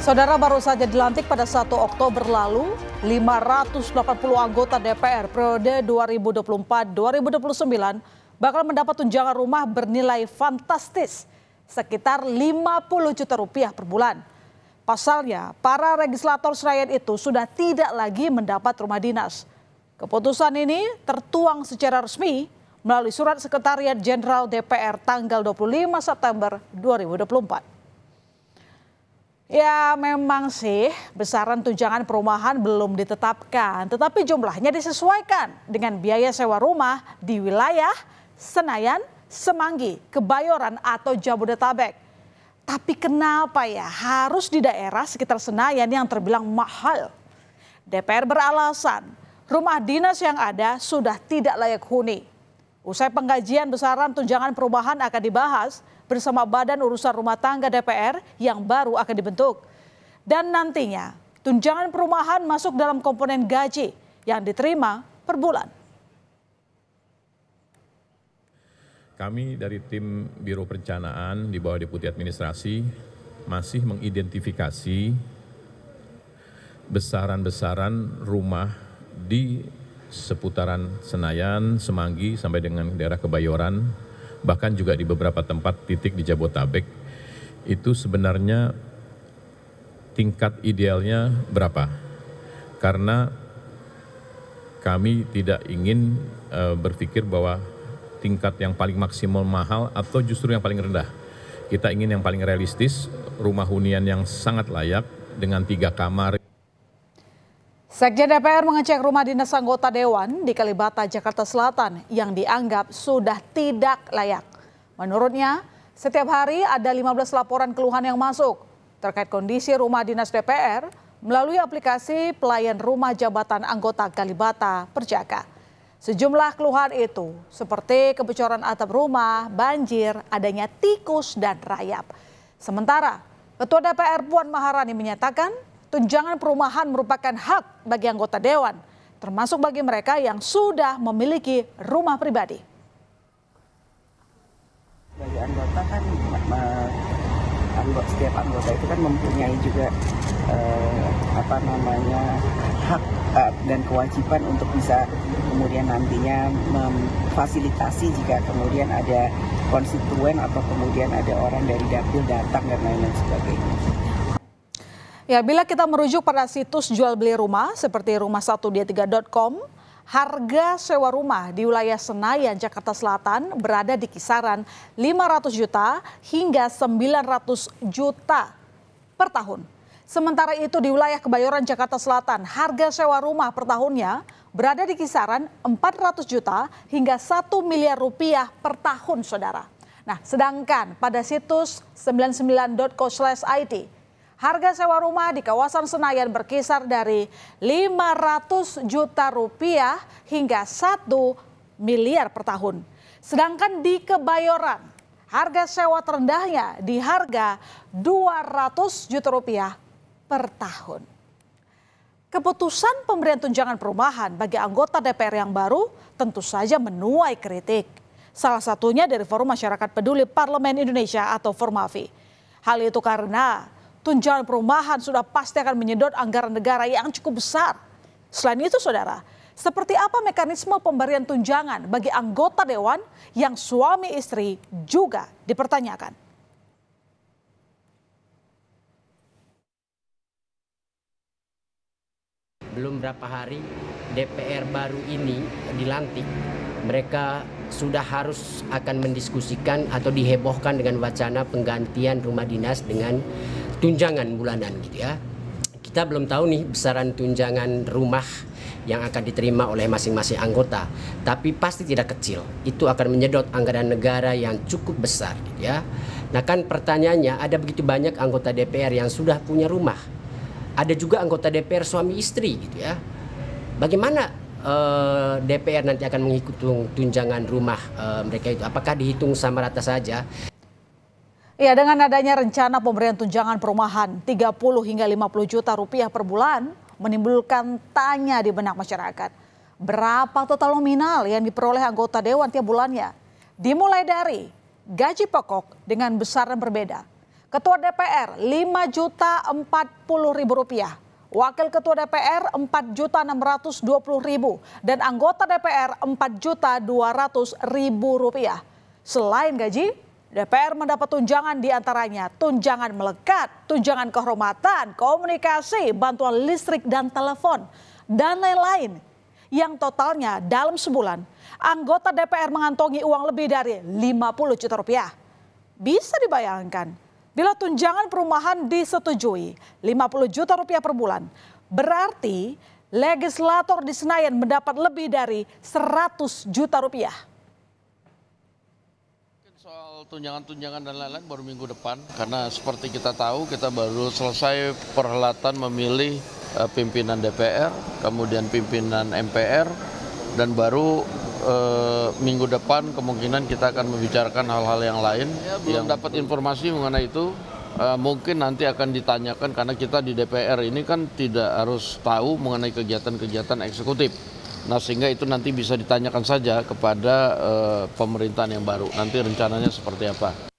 Saudara baru saja dilantik pada 1 Oktober lalu, 580 anggota DPR periode 2024-2029 bakal mendapat tunjangan rumah bernilai fantastis sekitar 50 juta rupiah per bulan. Pasalnya, para legislator Senayan itu sudah tidak lagi mendapat rumah dinas. Keputusan ini tertuang secara resmi melalui surat Sekretariat Jenderal DPR tanggal 25 September 2024. Ya memang sih besaran tunjangan perumahan belum ditetapkan, tetapi jumlahnya disesuaikan dengan biaya sewa rumah di wilayah Senayan, Semanggi, Kebayoran atau Jabodetabek. Tapi kenapa ya harus di daerah sekitar Senayan yang terbilang mahal? DPR beralasan rumah dinas yang ada sudah tidak layak huni. Usai penggajian besaran tunjangan perumahan akan dibahas, bersama Badan Urusan Rumah Tangga DPR yang baru akan dibentuk. Dan nantinya, tunjangan perumahan masuk dalam komponen gaji yang diterima per bulan. Kami dari tim Biro Perencanaan di bawah Deputi Administrasi masih mengidentifikasi besaran-besaran rumah di seputaran Senayan, Semanggi sampai dengan daerah Kebayoran bahkan juga di beberapa tempat titik di Jabotabek itu sebenarnya tingkat idealnya berapa? Karena kami tidak ingin uh, berpikir bahwa tingkat yang paling maksimal mahal atau justru yang paling rendah. Kita ingin yang paling realistis, rumah hunian yang sangat layak dengan tiga kamar Sekjen DPR mengecek rumah dinas anggota Dewan di Kalibata, Jakarta Selatan yang dianggap sudah tidak layak. Menurutnya, setiap hari ada 15 laporan keluhan yang masuk terkait kondisi rumah dinas DPR melalui aplikasi pelayan rumah jabatan anggota Kalibata Perjaka. Sejumlah keluhan itu seperti kebocoran atap rumah, banjir, adanya tikus dan rayap. Sementara Ketua DPR Puan Maharani menyatakan tunjangan perumahan merupakan hak bagi anggota dewan, termasuk bagi mereka yang sudah memiliki rumah pribadi. Bagi anggota kan anggota setiap anggota itu kan mempunyai juga eh, apa namanya hak eh, dan kewajiban untuk bisa kemudian nantinya memfasilitasi jika kemudian ada konstituen atau kemudian ada orang dari dapil datang dan lain-lain sebagainya. Ya, bila kita merujuk pada situs jual beli rumah seperti rumah123.com, harga sewa rumah di wilayah Senayan, Jakarta Selatan berada di kisaran 500 juta hingga 900 juta per tahun. Sementara itu di wilayah Kebayoran Jakarta Selatan, harga sewa rumah per tahunnya berada di kisaran 400 juta hingga 1 miliar rupiah per tahun, Saudara. Nah, sedangkan pada situs 99co it Harga sewa rumah di kawasan Senayan berkisar dari 500 juta rupiah hingga 1 miliar per tahun. Sedangkan di Kebayoran, harga sewa terendahnya di harga 200 juta rupiah per tahun. Keputusan pemberian tunjangan perumahan bagi anggota DPR yang baru tentu saja menuai kritik. Salah satunya dari Forum Masyarakat Peduli Parlemen Indonesia atau Formavi. Hal itu karena tunjangan perumahan sudah pasti akan menyedot anggaran negara yang cukup besar. Selain itu, saudara, seperti apa mekanisme pemberian tunjangan bagi anggota dewan yang suami istri juga dipertanyakan? Belum berapa hari DPR baru ini dilantik, mereka sudah harus akan mendiskusikan atau dihebohkan dengan wacana penggantian rumah dinas dengan tunjangan bulanan gitu ya. Kita belum tahu nih besaran tunjangan rumah yang akan diterima oleh masing-masing anggota, tapi pasti tidak kecil. Itu akan menyedot anggaran negara yang cukup besar gitu ya. Nah kan pertanyaannya ada begitu banyak anggota DPR yang sudah punya rumah. Ada juga anggota DPR suami istri gitu ya. Bagaimana eh, DPR nanti akan menghitung tunjangan rumah eh, mereka itu? Apakah dihitung sama rata saja? Ya, dengan adanya rencana pemberian tunjangan perumahan 30 hingga 50 juta rupiah per bulan menimbulkan tanya di benak masyarakat. Berapa total nominal yang diperoleh anggota dewan tiap bulannya? Dimulai dari gaji pokok dengan besaran berbeda. Ketua DPR 5 juta 40 ribu rupiah. Wakil Ketua DPR 4 juta 620 ribu dan anggota DPR 4 juta 200 ribu rupiah. Selain gaji, DPR mendapat tunjangan diantaranya tunjangan melekat, tunjangan kehormatan, komunikasi, bantuan listrik dan telepon, dan lain-lain. Yang totalnya dalam sebulan, anggota DPR mengantongi uang lebih dari 50 juta rupiah. Bisa dibayangkan, bila tunjangan perumahan disetujui 50 juta rupiah per bulan, berarti legislator di Senayan mendapat lebih dari 100 juta rupiah. Soal tunjangan-tunjangan dan lain-lain baru minggu depan, karena seperti kita tahu kita baru selesai perhelatan memilih eh, pimpinan DPR, kemudian pimpinan MPR, dan baru e, minggu depan kemungkinan kita akan membicarakan hal-hal yang lain. Ya, belum yang dapat informasi mengenai itu, e, mungkin nanti akan ditanyakan karena kita di DPR ini kan tidak harus tahu mengenai kegiatan-kegiatan eksekutif. Nah sehingga itu nanti bisa ditanyakan saja kepada uh, pemerintahan yang baru. Nanti rencananya seperti apa.